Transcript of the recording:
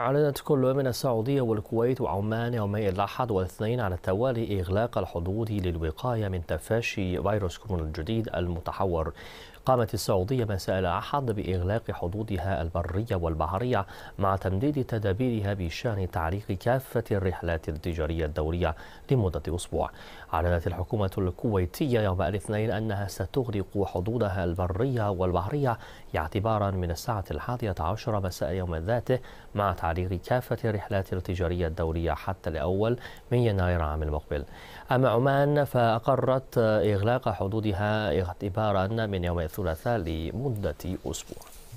أعلنت كل من السعودية والكويت وعمان يومي الأحد والاثنين على التوالي إغلاق الحدود للوقاية من تفشي فيروس كورونا الجديد المتحور قامت السعودية مساء الأحد بإغلاق حدودها البرية والبحرية مع تمديد تدابيرها بشأن تعليق كافة الرحلات التجارية الدولية لمدة أسبوع. أعلنت الحكومة الكويتية يوم الاثنين أنها ستغلق حدودها البرية والبحرية اعتبارا من الساعة الحادية عشرة مساء يوم ذاته مع تعليق تعليق كافة الرحلات التجارية الدولية حتى الأول من يناير عام المقبل أما عمان فأقرت إغلاق حدودها اعتبارا من يوم الثلاثاء لمدة أسبوع